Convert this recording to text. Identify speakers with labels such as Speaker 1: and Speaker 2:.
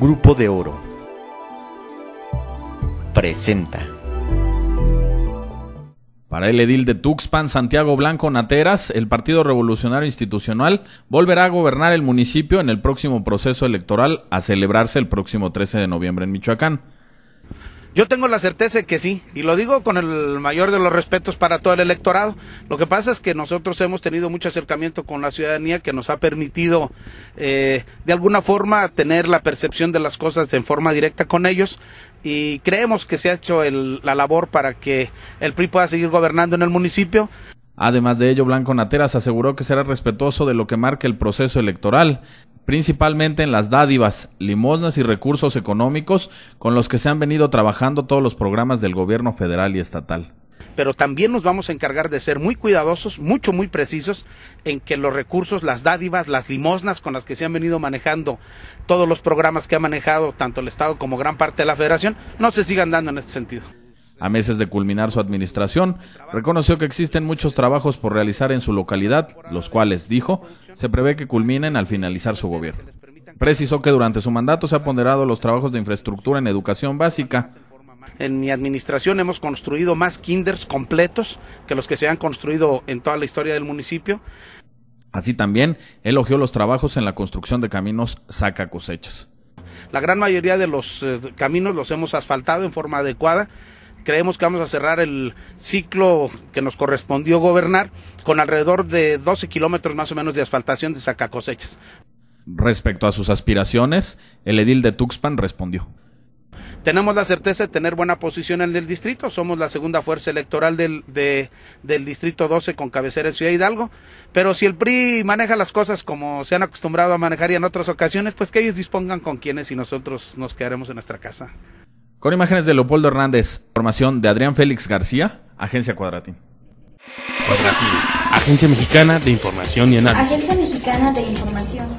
Speaker 1: Grupo de Oro presenta. Para el edil de Tuxpan, Santiago Blanco Nateras, el Partido Revolucionario Institucional volverá a gobernar el municipio en el próximo proceso electoral a celebrarse el próximo 13 de noviembre en Michoacán.
Speaker 2: Yo tengo la certeza de que sí, y lo digo con el mayor de los respetos para todo el electorado. Lo que pasa es que nosotros hemos tenido mucho acercamiento con la ciudadanía que nos ha permitido, eh, de alguna forma, tener la percepción de las cosas en forma directa con ellos, y creemos que se ha hecho el, la labor para que el PRI pueda seguir gobernando en el municipio. Además de ello,
Speaker 1: Blanco Nateras aseguró que será respetuoso de lo que marca el proceso electoral, principalmente en las dádivas, limosnas y recursos económicos con los que se han venido trabajando todos los programas del gobierno federal y estatal.
Speaker 2: Pero también nos vamos a encargar de ser muy cuidadosos, mucho, muy precisos en que los recursos, las dádivas, las limosnas con las que se han venido manejando todos los programas que ha manejado tanto el Estado como gran parte de la federación, no se sigan dando en este sentido.
Speaker 1: A meses de culminar su administración, reconoció que existen muchos trabajos por realizar en su localidad, los cuales, dijo, se prevé que culminen al finalizar su gobierno. Precisó que durante su mandato se ha ponderado los trabajos de infraestructura en educación básica,
Speaker 2: en mi administración hemos construido más kinders completos que los que se han construido en toda la historia del municipio.
Speaker 1: Así también elogió los trabajos en la construcción de caminos saca cosechas.
Speaker 2: La gran mayoría de los eh, caminos los hemos asfaltado en forma adecuada creemos que vamos a cerrar el ciclo que nos correspondió gobernar con alrededor de 12 kilómetros más o menos de asfaltación de sacacosechas.
Speaker 1: Respecto a sus aspiraciones, el edil de Tuxpan respondió.
Speaker 2: Tenemos la certeza de tener buena posición en el distrito, somos la segunda fuerza electoral del, distrito 12 con cabecera en Ciudad Hidalgo, pero si el PRI maneja las cosas como se han acostumbrado a manejar y en otras ocasiones, pues que ellos dispongan con quienes y nosotros nos quedaremos en nuestra casa.
Speaker 1: Con imágenes de Leopoldo Hernández, formación de Adrián Félix García, Agencia Cuadratín. Cuadratín, Agencia Mexicana de Información y Análisis.
Speaker 2: Agencia Mexicana de Información.